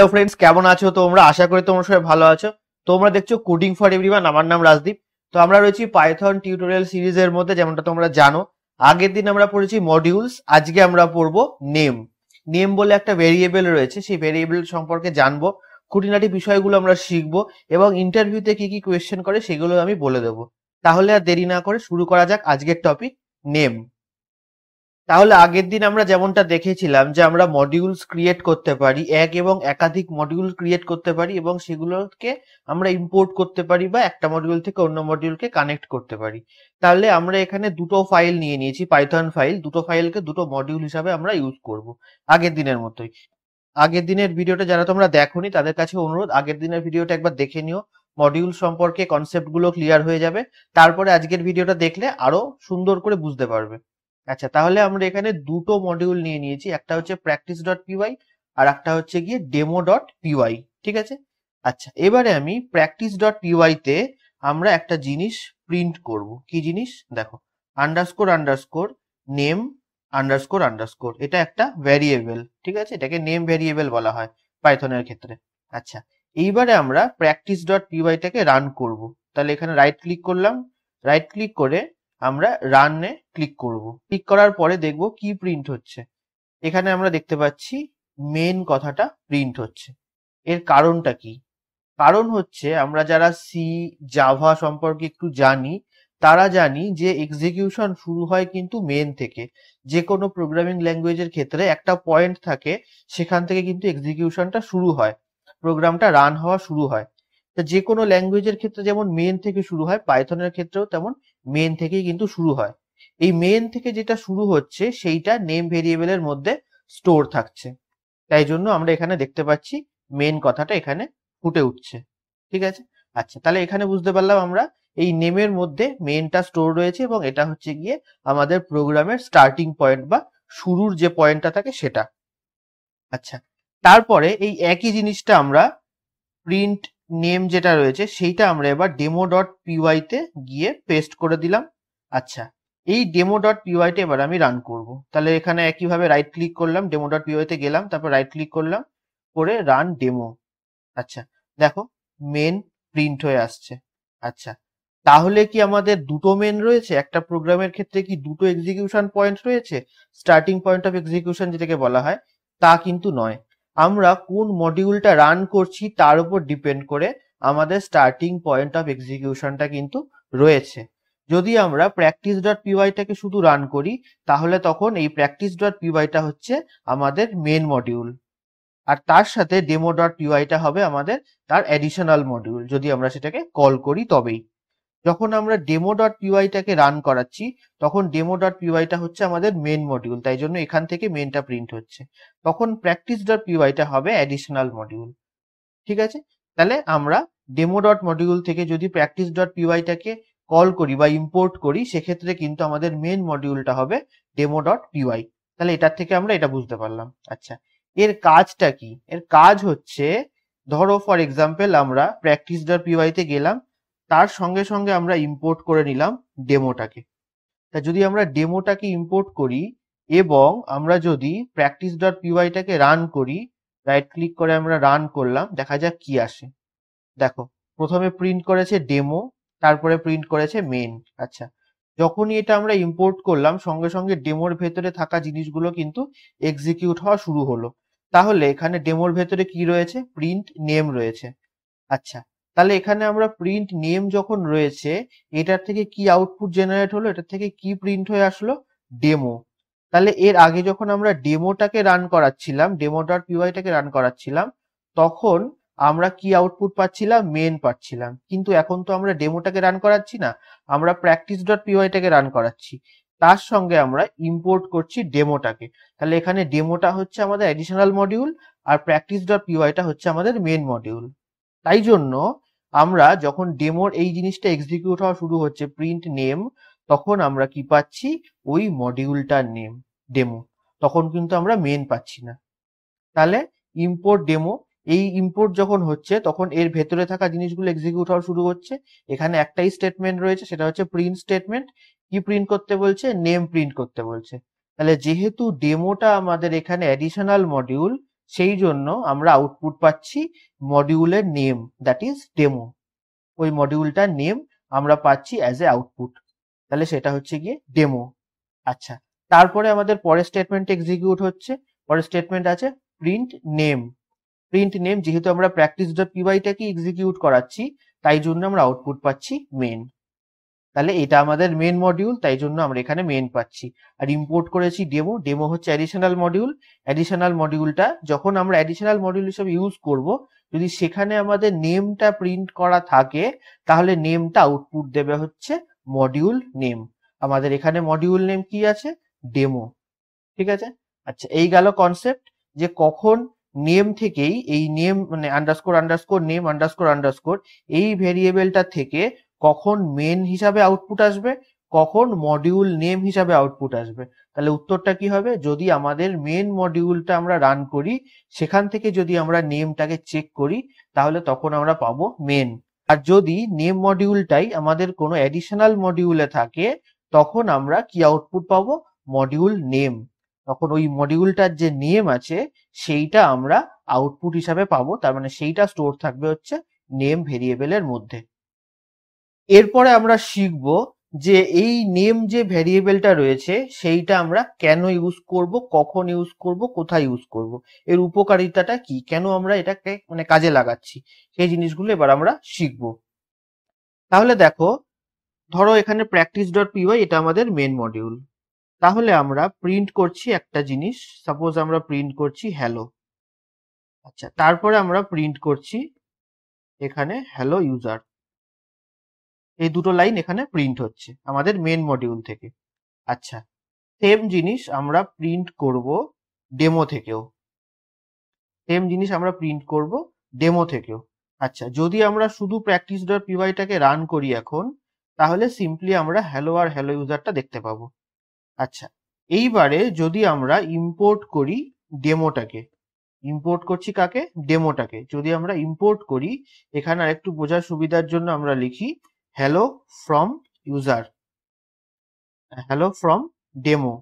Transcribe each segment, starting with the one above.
hello friends কেমন আছো তোমরা আশা করি তোমরা সবাই ভালো আছো তোমরা দেখছো কোডিং ফর এভরিওয়ান আমার নাম রাজদীপ তো আমরা রয়েছি পাইথন টিউটোরিয়াল সিরিজের মধ্যে যেমনটা তোমরা জানো আগের দিন আমরা পড়েছি মডিউলস আজকে আমরা পড়ব নেম নেম বলে একটা ভেরিয়েবল রয়েছে সেই ভেরিয়েবল সম্পর্কে জানবো খুঁটিনাটি বিষয়গুলো আমরা শিখব এবং ইন্টারভিউতে কি কি কোয়েশ্চেন করে সেগুলো আমি বলে দেবো তাহলে আর দেরি না করে শুরু করা যাক আজকের টপিক নেম তাহলে আগের দিন আমরা যেমনটা দেখেছিলাম যে আমরা মডিউলস ক্রিয়েট করতে পারি এক এবং একাধিক মডিউল ক্রিয়েট করতে পারি এবং সেগুলোকে আমরা ইম্পোর্ট করতে পারি বা একটা মডিউল থেকে অন্য মডিউলকে কানেক্ট করতে পারি তাহলে আমরা এখানে দুটো ফাইল নিয়ে নিয়েছি পাইথন ফাইল দুটো ফাইলকে দুটো মডিউল হিসাবে আমরা ইউজ করব আগের দিনের মতোই আগের দিনের ভিডিওটা যারা তোমরা দেখোনি তাদের কাছে অনুরোধ আগের দিনের ভিডিওটা একবার দেখে নিও মডিউল সম্পর্কে কনসেপ্টগুলো ক্লিয়ার হয়ে যাবে তারপরে আজকের ভিডিওটা দেখলে আরো সুন্দর করে বুঝতে পারবে আচ্ছা তাহলে আমরা এখানে দুটো মডিউল নিয়ে নিয়েছি একটা হচ্ছে প্র্যাকটিস ডট পিওয়াই আর একটা হচ্ছে গিয়ে ডেমো ডট পিওয়াই ঠিক আছে আচ্ছা এবারে আমি প্র্যাকটিস ডট পিওয়াইতে আমরা একটা জিনিস প্রিন্ট করব কি জিনিস দেখো underscore underscore name underscore underscore এটা একটা ভ্যারিয়েবল ঠিক আছে এটাকে নেম ভ্যারিয়েবল বলা হয় পাইথনের ক্ষেত্রে আচ্ছা এইবারে আমরা প্র্যাকটিস ডট পিওয়াইটাকে রান করব তাহলে এখানে রাইট ক্লিক করলাম রাইট ক্লিক করে আমরা রানে ক্লিক করব ক্লিক করার পরে দেখব কি প্রিন্ট হচ্ছে এখানে আমরা দেখতে পাচ্ছি মেন কথাটা প্রিন্ট হচ্ছে এর কারণটা কি কারণ হচ্ছে আমরা যারা সি জাভা সম্পর্কে একটু জানি তারা জানি যে এক্সিকিউশন শুরু হয় কিন্তু মেন থেকে যে কোনো প্রোগ্রামিং ল্যাঙ্গুয়েজের ক্ষেত্রে একটা পয়েন্ট থাকে সেখান থেকে কিন্তু এক্সিকিউশনটা শুরু হয় প্রোগ্রামটা রান হওয়া শুরু হয় তা যে কোনো ল্যাঙ্গুয়েজের ক্ষেত্রে যেমন মেন থেকে শুরু হয় পাইথনের ক্ষেত্রেও তেমন মেন থেকেই কিন্তু শুরু হয় এই মেন থেকে যেটা শুরু হচ্ছে সেইটা নেম ভেরিয়েবলের মধ্যে স্টোর থাকছে তাই জন্য আমরা এখানে দেখতে পাচ্ছি মেন কথাটা এখানে ফুটে উঠছে ঠিক আছে আচ্ছা তাহলে এখানে বুঝতে পারলাম আমরা এই নেমের মধ্যে মেনটা স্টোর রয়েছে এবং এটা হচ্ছে গিয়ে আমাদের প্রোগ্রামের স্টার্টিং পয়েন্ট বা শুরুর যে পয়েন্টটা থাকে সেটা আচ্ছা তারপরে এই একই জিনিসটা আমরা প্রিন্ট নেম যেটা রয়েছে সেইটা আমরা এবার ডেমো ডট পিওয়াইতে গিয়ে পেস্ট করে দিলাম আচ্ছা এই ডেমো ডট পিওয়াইটা এবার আমি রান করব তাহলে এখানে একইভাবে রাইট ক্লিক করলাম ডেমো ডট পিওয়াইতে গেলাম তারপর রাইট ক্লিক করলাম করে রান ডেমো আচ্ছা দেখো মেন প্রিন্ট হয়ে আসছে আচ্ছা তাহলে কি আমাদের দুটো মেন রয়েছে একটা প্রোগ্রামের ক্ষেত্রে কি দুটো এক্সিকিউশন পয়েন্ট রয়েছে স্টার্টিং পয়েন্ট অফ এক্সিকিউশন যেটাকে বলা হয় তা কিন্তু নয় আমরা কোন মডিউলটা রান করছি তার উপর ডিপেন্ড করে আমাদের স্টার্টিং পয়েন্ট অফ এক্সিকিউশনটা কিন্তু রয়েছে যদি আমরা প্র্যাকটিস ডট পিওয়াইটাকে শুধু রান করি তাহলে তখন এই প্র্যাকটিস ডট পিওয়াইটা হচ্ছে আমাদের মেন মডিউল আর তার সাথে ডেমো ডট পিওয়াইটা হবে আমাদের তার অ্যাডিশনাল মডিউল যদি আমরা সেটাকে কল করি তবেই যখন আমরা ডেমো ডট পিওয়াইটাকে রান করাচ্ছি তখন ডেমো ডট পিওয়াইটা হচ্ছে আমাদের মেন মডিউল তাই জন্য এখান থেকে মেনটা প্রিন্ট হচ্ছে তখন প্র্যাকটিস ডট পিওয়াইটা হবে অ্যাডিশনাল মডিউল ঠিক আছে তাহলে আমরা ডেমো ডট মডিউল থেকে যদি প্র্যাকটিস ডট পিওয়াইটাকে কল করি বা ইম্পোর্ট করি সেক্ষেত্রে কিন্তু আমাদের মেন মডিউলটা হবে ডেমো ডট পিওয়াই তাহলে এটার থেকে আমরা এটা বুঝতে পারলাম আচ্ছা এর কাজটা কি এর কাজ হচ্ছে ধরো ফর এক্সাম্পল আমরা প্র্যাকটিস ডট পিওয়াইতে গেলাম তার সঙ্গে সঙ্গে আমরা ইম্পোর্ট করে নিলাম ডেমোটাকে তা যদি আমরা ডেমোটাকে ইম্পোর্ট করি এবং আমরা যদি প্র্যাকটিস ডট পিওয়াইটাকে রান করি রাইট ক্লিক করে আমরা রান করলাম দেখা যাক কি আসে দেখো প্রথমে প্রিন্ট করেছে ডেমো তারপরে প্রিন্ট করেছে মেন আচ্ছা যখনই এটা আমরা ইম্পোর্ট করলাম সঙ্গে সঙ্গে ডেমোর ভেতরে থাকা জিনিসগুলো কিন্তু এক্সিকিউট হওয়া শুরু হলো তাহলে এখানে ডেমোর ভেতরে কি রয়েছে প্রিন্ট নেম রয়েছে আচ্ছা তাহলে এখানে আমরা প্রিন্ট নেম যখন রয়েছে এটার থেকে কি আউটপুট জেনারেট হলো এটার থেকে কি প্রিন্ট হয়ে আসলো ডেমো তাহলে এর আগে যখন আমরা ডেমোটাকে রান করাচ্ছিলাম ডেমো ডট পিওয়াইটাকে রান করাচ্ছিলাম তখন আমরা কি আউটপুট পাচ্ছিলাম মেন পাচ্ছিলাম কিন্তু এখন তো আমরা ডেমোটাকে রান করাচ্ছি না আমরা প্র্যাকটিস ডট পিওয়াইটাকে রান করাচ্ছি তার সঙ্গে আমরা ইম্পোর্ট করছি ডেমোটাকে তাহলে এখানে ডেমোটা হচ্ছে আমাদের অ্যাডিশনাল মডিউল আর প্র্যাকটিস ডট পিওয়াইটা হচ্ছে আমাদের মেন মডিউল তাই জন্য আমরা যখন ডেমোর এই জিনিসটা এক্সিকিউট হওয়া শুরু হচ্ছে প্রিন্ট নেম তখন আমরা কি পাচ্ছি ওই মডিউলটার নেম ডেমো তখন কিন্তু আমরা মেন পাচ্ছি না তাহলে ইম্পোর্ট ডেমো এই ইম্পোর্ট যখন হচ্ছে তখন এর ভেতরে থাকা জিনিসগুলো এক্সিকিউট হওয়া শুরু হচ্ছে এখানে একটাই স্টেটমেন্ট রয়েছে সেটা হচ্ছে প্রিন্ট স্টেটমেন্ট কি প্রিন্ট করতে বলছে নেম প্রিন্ট করতে বলছে তাহলে যেহেতু ডেমোটা আমাদের এখানে অ্যাডিশনাল মডিউল সেই জন্য আমরা আউটপুট পাচ্ছি মডিউলের নেম দ্যাট ইজ ডেমো ওই মডিউলটার নেম আমরা পাচ্ছি অ্যাজ এ আউটপুট তাহলে সেটা হচ্ছে গিয়ে ডেমো আচ্ছা তারপরে আমাদের পরের স্টেটমেন্ট এক্সিকিউট হচ্ছে পরের স্টেটমেন্ট আছে প্রিন্ট নেম প্রিন্ট নেম যেহেতু আমরা প্র্যাকটিস ডট পিবাইটাকে এক্সিকিউট করাচ্ছি তাই জন্য আমরা আউটপুট পাচ্ছি মেন তাহলে এটা আমাদের মেন মডিউল তাই জন্য আমরা এখানে মেন পাচ্ছি আর ইম্পোর্ট করেছি ডেমো ডেমো হচ্ছে অ্যাডিশনাল মডিউল অ্যাডিশনাল মডিউলটা যখন আমরা অ্যাডিশনাল মডিউল হিসেবে ইউজ করব যদি সেখানে আমাদের নেমটা প্রিন্ট করা থাকে তাহলে নেমটা আউটপুট দেবে হচ্ছে মডিউল নেম আমাদের এখানে মডিউল নেম কি আছে ডেমো ঠিক আছে আচ্ছা এই গেল কনসেপ্ট যে কখন নেম থেকেই এই নেম মানে underscore underscore name underscore underscore এই ভেরিয়েবলটা থেকে কখন মেন হিসাবে আউটপুট আসবে কখন মডিউল নেম হিসাবে আউটপুট আসবে তাহলে উত্তরটা কি হবে যদি আমাদের মেন মডিউলটা আমরা রান করি সেখান থেকে যদি আমরা নেমটাকে চেক করি তাহলে তখন আমরা পাবো মেন আর যদি নেম মডিউলটাই আমাদের কোনো অ্যাডিশনাল মডিউলে থাকে তখন আমরা কি আউটপুট পাবো মডিউল নেম তখন ওই মডিউলটার যে নেম আছে সেইটা আমরা আউটপুট হিসাবে পাবো তার মানে সেইটা স্টোর থাকবে হচ্ছে নেম ভেরিয়েবলের মধ্যে এরপরে আমরা শিখব যে এই নেম যে ভ্যারিয়েবলটা রয়েছে সেইটা আমরা কেন ইউজ করব কখন ইউজ করব কোথায় ইউজ করব এর উপকারিতাটা কি কেন আমরা এটাকে মানে কাজে লাগাচ্ছি সেই জিনিসগুলো এবার আমরা শিখব তাহলে দেখো ধরো এখানে প্র্যাকটিস ডট পিওয়াই এটা আমাদের মেন মডিউল তাহলে আমরা প্রিন্ট করছি একটা জিনিস সাপোজ আমরা প্রিন্ট করছি হ্যালো আচ্ছা তারপরে আমরা প্রিন্ট করছি এখানে হ্যালো ইউজার এই দুটো লাইন এখানে প্রিন্ট হচ্ছে আমাদের মেন মডিউল থেকে আচ্ছা সেম জিনিস আমরা প্রিন্ট করব ডেমো থেকেও সেম জিনিস আমরা প্রিন্ট করব ডেমো থেকেও আচ্ছা যদি আমরা শুধু প্র্যাকটিস ডট পিওয়াইটাকে রান করি এখন তাহলে সিম্পলি আমরা হ্যালো আর হ্যালো ইউজারটা দেখতে পাবো আচ্ছা এইবারে যদি আমরা ইম্পোর্ট করি ডেমোটাকে ইম্পোর্ট করছি কাকে ডেমোটাকে যদি আমরা ইম্পোর্ট করি এখানে আর একটু বোঝার সুবিধার জন্য আমরা লিখি hello from user hello from demo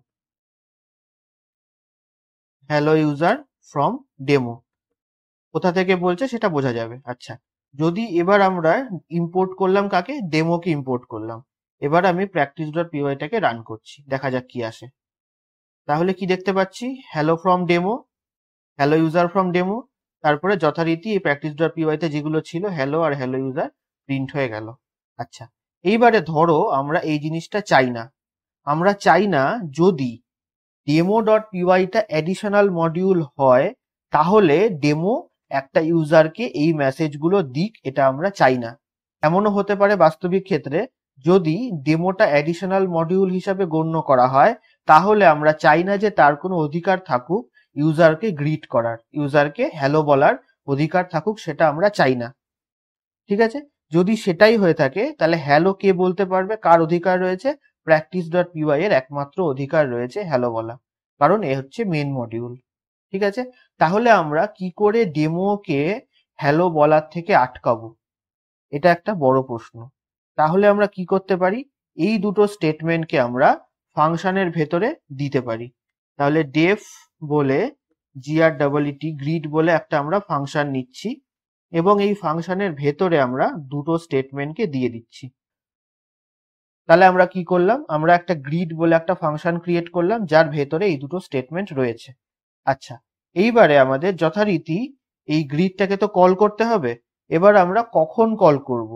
hello user from demo কোথা থেকে বলছে সেটা বোঝা যাবে আচ্ছা যদি এবার আমরা ইম্পোর্ট করলাম কাকে ডেমোকে ইম্পোর্ট করলাম এবার আমি প্র্যাকটিস ডট পিওয়াইটাকে রান করছি দেখা যাক কি আসে তাহলে কি দেখতে পাচ্ছি hello from demo hello user from demo তারপরে যথারীতি এই প্র্যাকটিস ডট পিওয়াইতে যেগুলো ছিল হ্যালো আর হ্যালো ইউজার প্রিন্ট হয়ে গেল আচ্ছা এইবারে ধরো আমরা এই জিনিসটা চাই না আমরা চাই না যদি ডেমো ডট পিওয়াইটা অ্যাডিশনাল মডিউল হয় তাহলে ডেমো একটা ইউজারকে এই মেসেজগুলো দিক এটা আমরা চাই না এমনও হতে পারে বাস্তবিক ক্ষেত্রে যদি ডেমোটা অ্যাডিশনাল মডিউল হিসাবে গণ্য করা হয় তাহলে আমরা চাই না যে তার কোনো অধিকার থাকুক ইউজারকে গ্রিট করার ইউজারকে হ্যালো বলার অধিকার থাকুক সেটা আমরা চাই না ঠিক আছে যদি সেটাই হয়ে থাকে তাহলে হ্যালো কে বলতে পারবে কার অধিকার রয়েছে প্র্যাকটিস ডট পিওয়াই এর একমাত্র অধিকার রয়েছে হ্যালো বলা কারণ এ হচ্ছে মেন মডিউল ঠিক আছে তাহলে আমরা কি করে ডেমোকে হ্যালো বলার থেকে আটকাবো এটা একটা বড় প্রশ্ন তাহলে আমরা কি করতে পারি এই দুটো স্টেটমেন্টকে আমরা ফাংশনের ভেতরে দিতে পারি তাহলে ডেফ বলে জিআর ডাবল ইটি গ্রিড বলে একটা আমরা ফাংশন নিচ্ছি এবং এই ফাংশনের ভেতরে আমরা দুটো স্টেটমেন্টকে দিয়ে দিচ্ছি তাহলে আমরা কি করলাম আমরা একটা গ্রিড বলে একটা ফাংশন ক্রিয়েট করলাম যার ভেতরে এই দুটো স্টেটমেন্ট রয়েছে আচ্ছা এইবারে আমাদের যথারীতি এই গ্রিডটাকে তো কল করতে হবে এবার আমরা কখন কল করব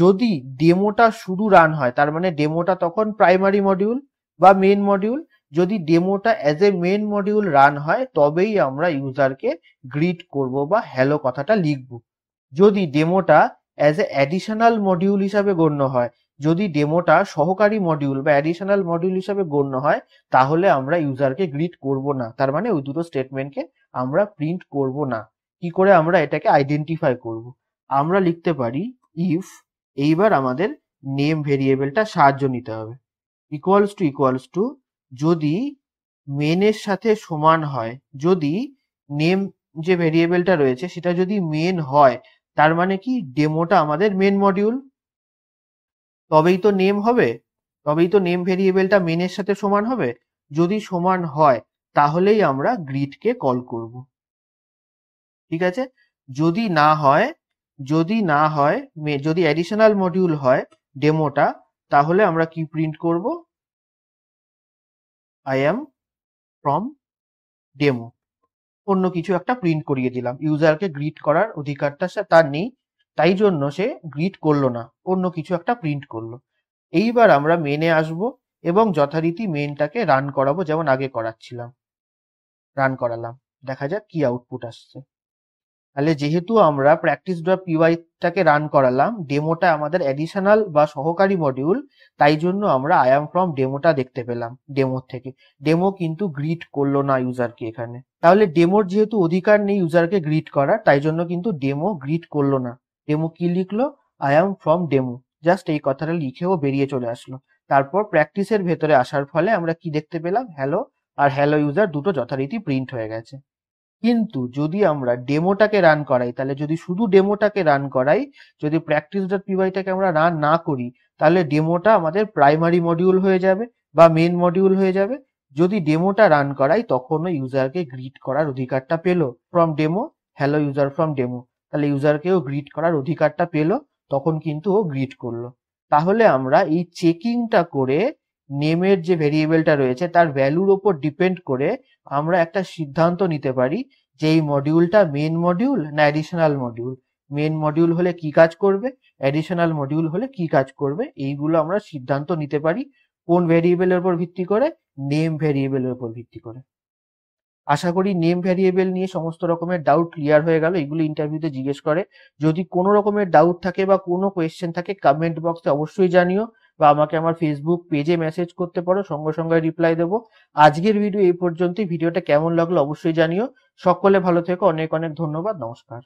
যদি ডেমোটা শুরু রান হয় তার মানে ডেমোটা তখন প্রাইমারি মডিউল বা মেন মডিউল যদি ডেমোটা as a main module run হয় তবেই আমরা ইউজারকে গ্রিড করব বা হ্যালো কথাটা লিখব যদি ডেমোটা অ্যাজ এ অ্যাডিশনাল মডিউল হিসাবে গণ্য হয় যদি ডেমোটা সহকারী মডিউল বা অ্যাডিশনাল মডিউল হিসাবে গণ্য হয় তাহলে আমরা ইউজারকে গ্রিড করব না তার মানে ওই দুটো স্টেটমেন্টকে আমরা প্রিন্ট করব না কি করে আমরা এটাকে আইডেন্টিফাই করব আমরা লিখতে পারি ইফ এইবার আমাদের নেম ভেরিয়েবলটা সাহায্য নিতে হবে ইকুয়ালস টু ইকুয়ালস টু যদি মেনের সাথে সমান হয় যদি নেম যে ভেরিয়েবলটা রয়েছে সেটা যদি মেন হয় তার মানে কি ডেমোটা আমাদের মেন মডিউল তবেই তো নেম হবে তবেই তো নেম ভেরিয়েবলটা মেনের সাথে সমান হবে যদি সমান হয় তাহলেই আমরা গ্রিডকে কল করব ঠিক আছে যদি না হয় যদি না হয় যদি অ্যাডিশনাল মডিউল হয় ডেমোটা তাহলে আমরা কি প্রিন্ট করব আই এম ফ্রম ডেমো অন্য কিছু একটা প্রিন্ট করিয়ে দিলাম ইউজারকে গ্রিট করার অধিকারটা সে তার নেই তাই জন্য সে গ্রিট করলো না অন্য কিছু একটা প্রিন্ট করলো এইবার আমরা মেনে আসব এবং যথারীতি মেনটাকে রান করাবো যেমন আগে করাচ্ছিলাম রান করালাম দেখা যাক কি আউটপুট আসছে তাহলে যেহেতু আমরা প্র্যাকটিস ডট পিওয়াইটাকে রান করালাম ডেমোটা আমাদের অ্যাডিশনাল বা সহকারী মডিউল তাই জন্য আমরা আই এম ফ্রম ডেমোটা দেখতে পেলাম ডেমোর থেকে ডেমো কিন্তু গ্রিড করলো না ইউজারকে এখানে তাহলে ডেমোর যেহেতু অধিকার নেই ইউজারকে গ্রিড করার তাই জন্য কিন্তু ডেমো গ্রিড করলো না ডেমো কি লিখলো আয়াম ফ্রম ডেমো জাস্ট এই কথাটা লিখেও বেরিয়ে চলে আসলো তারপর প্র্যাকটিসের ভেতরে আসার ফলে আমরা কি দেখতে পেলাম হ্যালো আর হ্যালো ইউজার দুটো যথারীতি প্রিন্ট হয়ে গেছে কিন্তু যদি আমরা ডেমোটাকে রান করাই তাহলে যদি শুধু ডেমোটাকে রান করাই যদি প্র্যাকটিস ডট পিওয়াইটাকে আমরা রান না করি তাহলে ডেমোটা আমাদের প্রাইমারি মডিউল হয়ে যাবে বা মেন মডিউল হয়ে যাবে যদি ডেমোটা রান করাই তখনও ইউজারকে গ্রিড করার অধিকারটা পেলো from demo hello user from demo তাহলে ইউজারকেও গ্রিড করার অধিকারটা পেলো তখন কিন্তু ও গ্রিড করলো তাহলে আমরা এই চেকিংটা করে নেমের যে ভেরিয়েবলটা রয়েছে তার ভ্যালুর ওপর ডিপেন্ড করে আমরা একটা সিদ্ধান্ত নিতে পারি যে এই মডিউলটা মেন মডিউল না অ্যাডিশনাল মডিউল মেন মডিউল হলে কি কাজ করবে অ্যাডিশনাল মডিউল হলে কি কাজ করবে এইগুলো আমরা সিদ্ধান্ত নিতে পারি কোন ভ্যারিয়েবলের উপর ভিত্তি করে নেম ভ্যারিয়েবলের উপর ভিত্তি করে আশা করি নেম ভ্যারিয়েবল নিয়ে সমস্ত রকমের ডাউট ক্লিয়ার হয়ে গেল এগুলো ইন্টারভিউতে জিজ্ঞেস করে যদি কোনো রকমের ডাউট থাকে বা কোনো কোয়েশ্চেন থাকে কমেন্ট বক্সে অবশ্যই জানিও বা আমাকে আমার ফেসবুক পেজে মেসেজ করতে পারো সঙ্গে সঙ্গে রিপ্লাই দেবো আজকের ভিডিও এই পর্যন্তই ভিডিওটা কেমন লাগলো অবশ্যই জানিও সকলে ভালো থেকো অনেক অনেক ধন্যবাদ নমস্কার